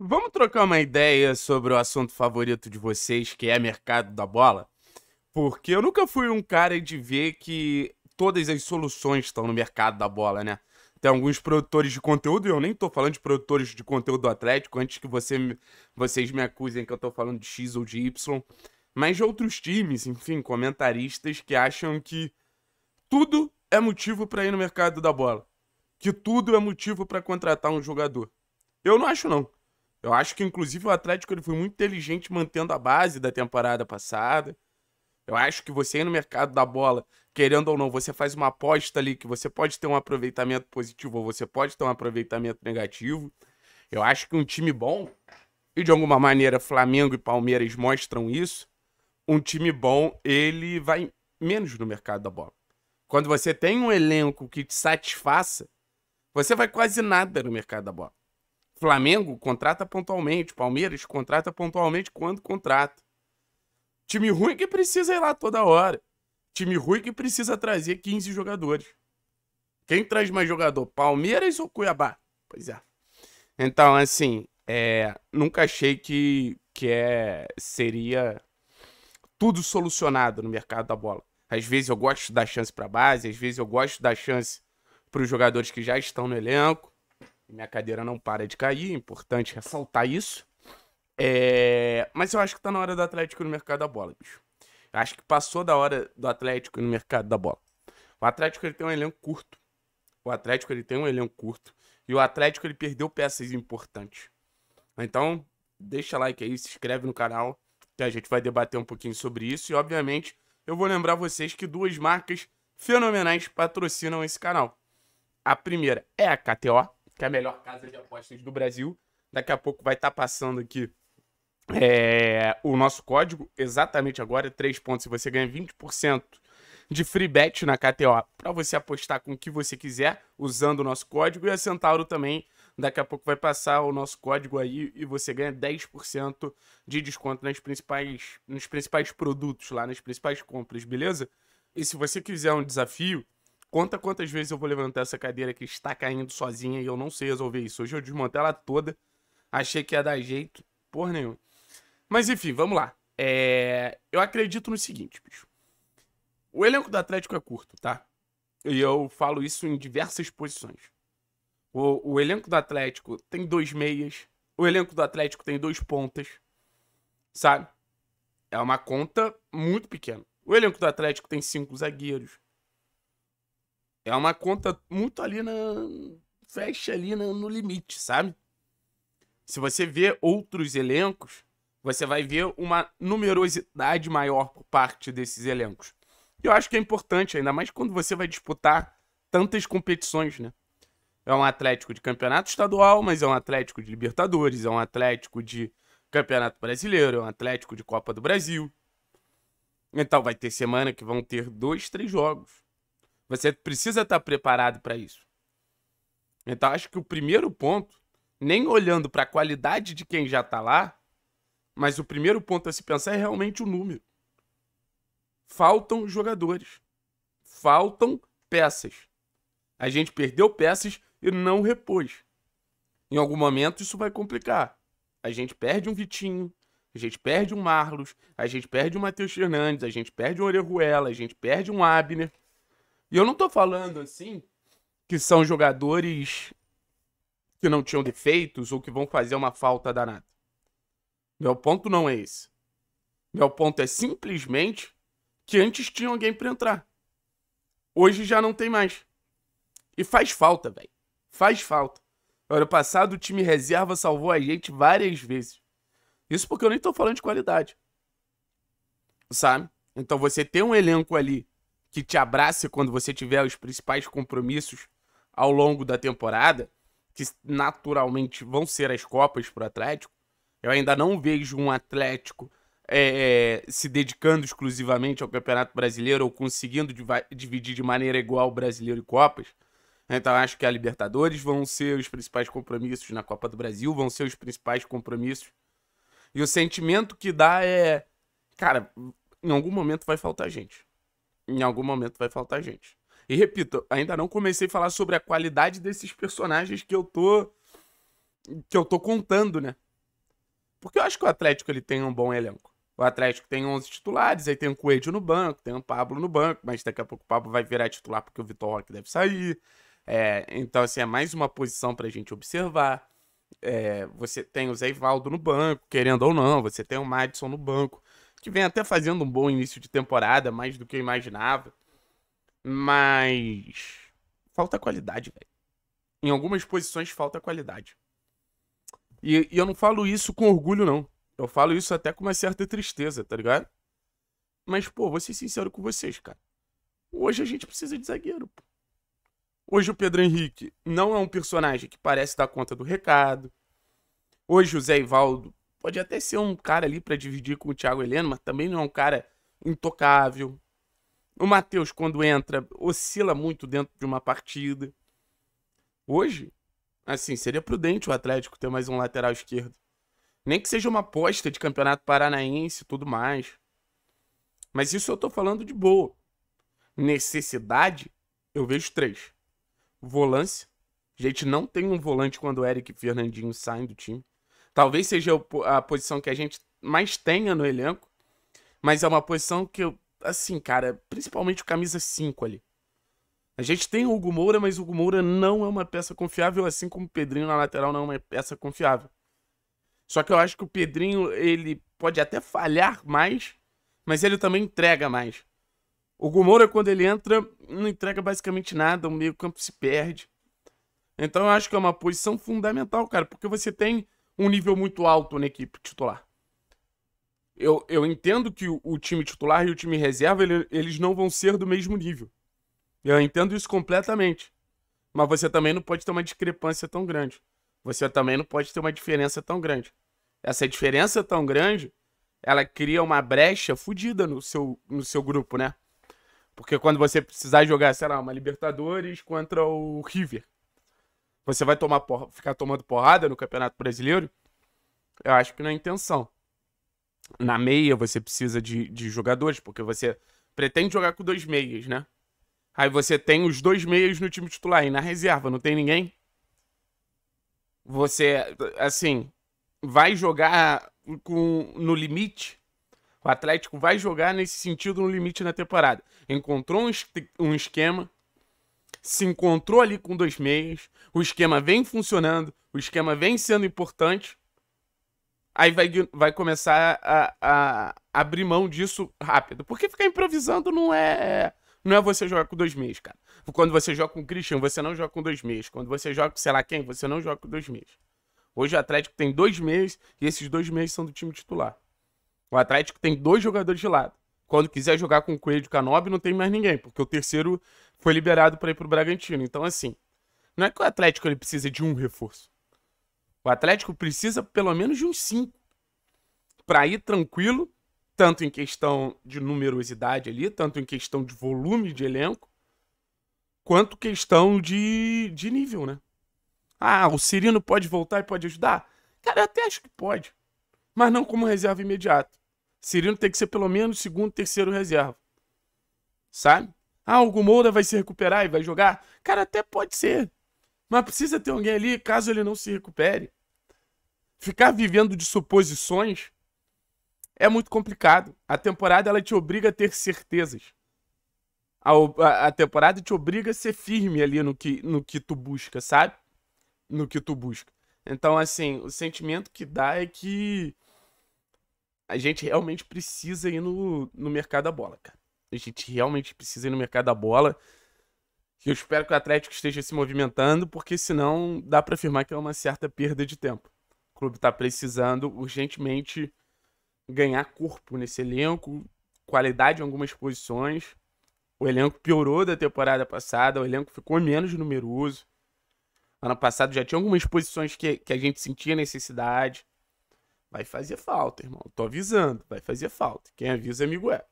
Vamos trocar uma ideia sobre o assunto favorito de vocês, que é mercado da bola? Porque eu nunca fui um cara de ver que todas as soluções estão no mercado da bola, né? Tem alguns produtores de conteúdo, e eu nem tô falando de produtores de conteúdo atlético, antes que você, vocês me acusem que eu tô falando de X ou de Y, mas de outros times, enfim, comentaristas que acham que tudo é motivo para ir no mercado da bola, que tudo é motivo para contratar um jogador. Eu não acho, não. Eu acho que, inclusive, o Atlético ele foi muito inteligente mantendo a base da temporada passada. Eu acho que você ir no mercado da bola, querendo ou não, você faz uma aposta ali que você pode ter um aproveitamento positivo ou você pode ter um aproveitamento negativo. Eu acho que um time bom, e de alguma maneira Flamengo e Palmeiras mostram isso, um time bom, ele vai menos no mercado da bola. Quando você tem um elenco que te satisfaça, você vai quase nada no mercado da bola. Flamengo contrata pontualmente, Palmeiras contrata pontualmente quando contrata. Time ruim que precisa ir lá toda hora. Time ruim que precisa trazer 15 jogadores. Quem traz mais jogador, Palmeiras ou Cuiabá? Pois é. Então, assim, é, nunca achei que, que é, seria tudo solucionado no mercado da bola. Às vezes eu gosto da chance para base, às vezes eu gosto da chance para os jogadores que já estão no elenco. Minha cadeira não para de cair, é importante ressaltar isso. É... Mas eu acho que tá na hora do Atlético no mercado da bola, bicho. Eu acho que passou da hora do Atlético no mercado da bola. O Atlético ele tem um elenco curto. O Atlético ele tem um elenco curto. E o Atlético ele perdeu peças importantes. Então, deixa like aí, se inscreve no canal, que a gente vai debater um pouquinho sobre isso. E, obviamente, eu vou lembrar vocês que duas marcas fenomenais patrocinam esse canal. A primeira é a KTO, que é a melhor casa de apostas do Brasil. Daqui a pouco vai estar tá passando aqui é, o nosso código, exatamente agora, 3 pontos, e você ganha 20% de free bet na KTO, para você apostar com o que você quiser, usando o nosso código, e a Centauro também, daqui a pouco vai passar o nosso código aí, e você ganha 10% de desconto nas principais, nos principais produtos lá, nas principais compras, beleza? E se você quiser um desafio, Conta quantas vezes eu vou levantar essa cadeira que está caindo sozinha e eu não sei resolver isso. Hoje eu desmontei ela toda. Achei que ia dar jeito. Porra nenhuma. Mas enfim, vamos lá. É... Eu acredito no seguinte, bicho. O elenco do Atlético é curto, tá? E eu falo isso em diversas posições. O, o elenco do Atlético tem dois meias. O elenco do Atlético tem dois pontas. Sabe? É uma conta muito pequena. O elenco do Atlético tem cinco zagueiros. É uma conta muito ali na. Fecha ali na, no limite, sabe? Se você vê outros elencos, você vai ver uma numerosidade maior por parte desses elencos. E eu acho que é importante, ainda mais quando você vai disputar tantas competições, né? É um Atlético de campeonato estadual, mas é um Atlético de Libertadores, é um Atlético de Campeonato Brasileiro, é um Atlético de Copa do Brasil. Então vai ter semana que vão ter dois, três jogos. Você precisa estar tá preparado para isso. Então, acho que o primeiro ponto, nem olhando para a qualidade de quem já está lá, mas o primeiro ponto a se pensar é realmente o número. Faltam jogadores. Faltam peças. A gente perdeu peças e não repôs. Em algum momento isso vai complicar. A gente perde um Vitinho, a gente perde um Marlos, a gente perde um Matheus Fernandes, a gente perde um Orejuela, a gente perde um Abner. E eu não tô falando assim que são jogadores que não tinham defeitos ou que vão fazer uma falta danada. Meu ponto não é esse. Meu ponto é simplesmente que antes tinha alguém para entrar. Hoje já não tem mais. E faz falta, velho. Faz falta. Ano passado o time reserva salvou a gente várias vezes. Isso porque eu nem tô falando de qualidade. Sabe? Então você tem um elenco ali que te abrace quando você tiver os principais compromissos ao longo da temporada, que naturalmente vão ser as Copas para o Atlético. Eu ainda não vejo um Atlético é, é, se dedicando exclusivamente ao Campeonato Brasileiro ou conseguindo dividir de maneira igual Brasileiro e Copas. Então acho que a Libertadores vão ser os principais compromissos na Copa do Brasil, vão ser os principais compromissos. E o sentimento que dá é, cara, em algum momento vai faltar gente em algum momento vai faltar gente. E repito, ainda não comecei a falar sobre a qualidade desses personagens que eu tô que eu tô contando, né? Porque eu acho que o Atlético ele tem um bom elenco. O Atlético tem 11 titulares, aí tem o Coelho no banco, tem o Pablo no banco, mas daqui a pouco o Pablo vai virar titular porque o Vitor Roque deve sair. É, então, assim, é mais uma posição pra gente observar. É, você tem o Zé Ivaldo no banco, querendo ou não, você tem o Madison no banco que vem até fazendo um bom início de temporada, mais do que eu imaginava. Mas falta qualidade, velho. Em algumas posições falta qualidade. E, e eu não falo isso com orgulho, não. Eu falo isso até com uma certa tristeza, tá ligado? Mas, pô, vou ser sincero com vocês, cara. Hoje a gente precisa de zagueiro, pô. Hoje o Pedro Henrique não é um personagem que parece dar conta do recado. Hoje o Zé Ivaldo pode até ser um cara ali para dividir com o Thiago Heleno, mas também não é um cara intocável. O Matheus, quando entra, oscila muito dentro de uma partida. Hoje, assim, seria prudente o Atlético ter mais um lateral esquerdo. Nem que seja uma aposta de campeonato paranaense e tudo mais. Mas isso eu tô falando de boa. Necessidade, eu vejo três. Volância. A gente não tem um volante quando o Eric e Fernandinho saem do time. Talvez seja a posição que a gente mais tenha no elenco, mas é uma posição que eu, assim, cara, principalmente o camisa 5 ali. A gente tem o Hugo Moura, mas o Hugo Moura não é uma peça confiável, assim como o Pedrinho na lateral não é uma peça confiável. Só que eu acho que o Pedrinho, ele pode até falhar mais, mas ele também entrega mais. O Gumora, quando ele entra, não entrega basicamente nada, o meio-campo se perde. Então eu acho que é uma posição fundamental, cara, porque você tem um nível muito alto na equipe titular. Eu, eu entendo que o, o time titular e o time reserva, ele, eles não vão ser do mesmo nível. Eu entendo isso completamente. Mas você também não pode ter uma discrepância tão grande. Você também não pode ter uma diferença tão grande. Essa diferença tão grande, ela cria uma brecha fodida no seu, no seu grupo, né? Porque quando você precisar jogar, sei lá, uma Libertadores contra o River você vai tomar ficar tomando porrada no Campeonato Brasileiro? Eu acho que não é intenção. Na meia você precisa de, de jogadores, porque você pretende jogar com dois meias, né? Aí você tem os dois meias no time titular e na reserva não tem ninguém. Você, assim, vai jogar com, no limite. O Atlético vai jogar nesse sentido no limite na temporada. Encontrou um, um esquema se encontrou ali com dois meias, o esquema vem funcionando, o esquema vem sendo importante, aí vai, vai começar a, a abrir mão disso rápido. Porque ficar improvisando não é não é você jogar com dois meias, cara. Quando você joga com o Christian, você não joga com dois meias. Quando você joga com sei lá quem, você não joga com dois meias. Hoje o Atlético tem dois meias e esses dois meias são do time titular. O Atlético tem dois jogadores de lado quando quiser jogar com o Coelho Canobi, não tem mais ninguém, porque o terceiro foi liberado para ir para o Bragantino. Então, assim, não é que o Atlético ele precisa de um reforço. O Atlético precisa pelo menos de uns cinco para ir tranquilo, tanto em questão de numerosidade ali, tanto em questão de volume de elenco, quanto questão de, de nível, né? Ah, o Cirino pode voltar e pode ajudar? Cara, eu até acho que pode, mas não como reserva imediata. Cirino tem que ser pelo menos segundo, terceiro reserva. Sabe? Ah, o Moura vai se recuperar e vai jogar? Cara, até pode ser. Mas precisa ter alguém ali caso ele não se recupere. Ficar vivendo de suposições é muito complicado. A temporada ela te obriga a ter certezas. A, a, a, temporada te obriga a ser firme ali no que, no que tu busca, sabe? No que tu busca. Então, assim, o sentimento que dá é que a gente realmente precisa ir no, no mercado da bola, cara. A gente realmente precisa ir no mercado da bola. Eu espero que o Atlético esteja se movimentando, porque senão dá para afirmar que é uma certa perda de tempo. O clube está precisando urgentemente ganhar corpo nesse elenco, qualidade em algumas posições. O elenco piorou da temporada passada, o elenco ficou menos numeroso. Ano passado já tinha algumas posições que, que a gente sentia necessidade. Vai fazer falta, irmão. Tô avisando, vai fazer falta. Quem avisa, amigo é.